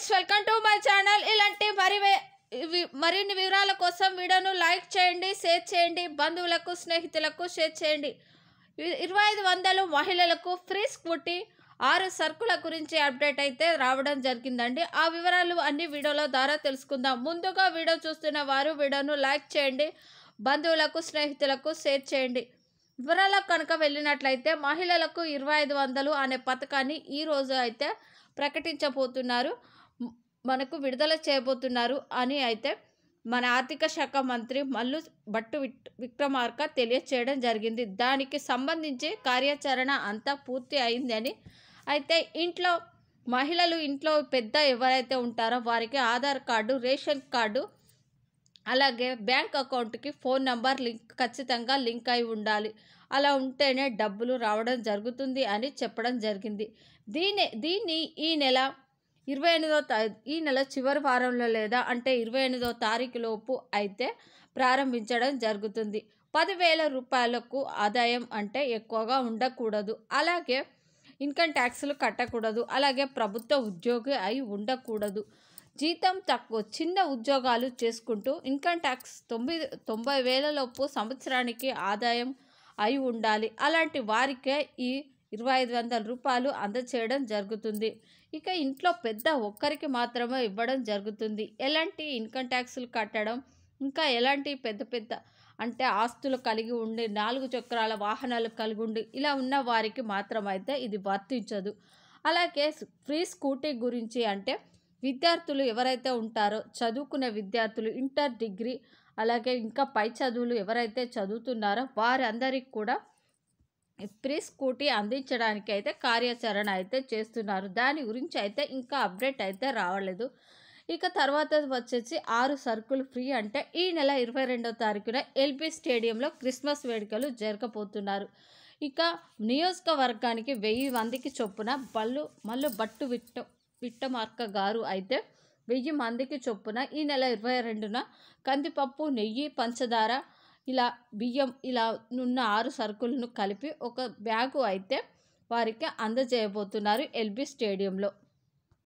friends welcome to my channel ఇలాంటి మరి మరిన్ని వివరాల కోసం వీడియోను లైక్ చేయండి షేర్ చేయండి బంధువులకు స్నేహితులకు షేర్ చేయండి ఇరవై ఐదు వందలు మహిళలకు ఫ్రీ స్కూటీ ఆరు సరుకుల గురించి అప్డేట్ అయితే రావడం జరిగిందండి ఆ వివరాలు అన్ని వీడియోల ద్వారా తెలుసుకుందాం ముందుగా వీడియో చూస్తున్న వారు వీడియోను లైక్ చేయండి బంధువులకు స్నేహితులకు షేర్ చేయండి వివరాలకు కనుక వెళ్ళినట్లయితే మహిళలకు ఇరవై ఐదు వందలు అనే పథకాన్ని ఈరోజు అయితే ప్రకటించబోతున్నారు మనకు విడుదల చేయబోతున్నారు అని అయితే మన ఆర్థిక శాఖ మంత్రి మల్లు భట్టు విక్రమార్క తెలియచేయడం జరిగింది దానికి సంబంధించి కార్యాచరణ అంతా పూర్తి అయిందని అయితే ఇంట్లో మహిళలు ఇంట్లో పెద్ద ఎవరైతే ఉంటారో వారికి ఆధార్ కార్డు రేషన్ కార్డు అలాగే బ్యాంక్ అకౌంట్కి ఫోన్ నంబర్ లింక్ ఖచ్చితంగా లింక్ అయి ఉండాలి అలా ఉంటేనే డబ్బులు రావడం జరుగుతుంది అని చెప్పడం జరిగింది దీని దీన్ని ఈ నెల ఇరవై ఎనిమిదో ఈ నెల చివరి వారంలో లేదా అంటే ఇరవై ఎనిమిదో తారీఖు లోపు అయితే ప్రారంభించడం జరుగుతుంది పదివేల రూపాయలకు ఆదాయం అంటే ఎక్కువగా ఉండకూడదు అలాగే ఇన్కమ్ ట్యాక్స్లు కట్టకూడదు అలాగే ప్రభుత్వ ఉద్యోగి అయి ఉండకూడదు జీతం తక్కువ చిన్న ఉద్యోగాలు చేసుకుంటూ ఇన్కమ్ ట్యాక్స్ తొమ్మిది తొంభై వేలలోపు సంవత్సరానికి ఆదాయం అయి ఉండాలి అలాంటి వారికే ఈ ఇరవై ఐదు వందల రూపాయలు అందచేయడం జరుగుతుంది ఇక ఇంట్లో పెద్ద ఒక్కరికి మాత్రమే ఇవ్వడం జరుగుతుంది ఎలాంటి ఇన్కమ్ ట్యాక్స్లు కట్టడం ఇంకా ఎలాంటి పెద్ద పెద్ద అంటే ఆస్తులు కలిగి ఉండి నాలుగు చక్రాల వాహనాలు కలిగి ఉండి ఇలా ఉన్న వారికి మాత్రమైతే ఇది వర్తించదు అలాగే ఫ్రీ స్కూటీ గురించి అంటే విద్యార్థులు ఎవరైతే ఉంటారో చదువుకునే విద్యార్థులు ఇంటర్ డిగ్రీ అలాగే ఇంకా పై చదువులు ఎవరైతే చదువుతున్నారో వారందరికీ కూడా ఫ్రీ స్కూటీ అందించడానికి అయితే కార్యాచరణ అయితే చేస్తున్నారు దాని గురించి అయితే ఇంకా అప్డేట్ అయితే రావలేదు ఇక తర్వాత వచ్చేసి ఆరు సరుకులు ఫ్రీ అంటే ఈ నెల ఇరవై రెండవ తారీఖున ఎల్బీ స్టేడియంలో క్రిస్మస్ వేడుకలు జరగబోతున్నారు ఇక నియోజకవర్గానికి వెయ్యి మందికి చొప్పున బళ్ళు మళ్ళీ బట్టు విట్ట విట్టమార్క గారు అయితే వెయ్యి మందికి చొప్పున ఈ నెల ఇరవై రెండున కందిపప్పు నెయ్యి పంచదార ఇలా బియ్యం ఇలా నున్న ఆరు సరుకులను కలిపి ఒక బ్యాగు అయితే వారికి అందజేయబోతున్నారు ఎల్బీ స్టేడియంలో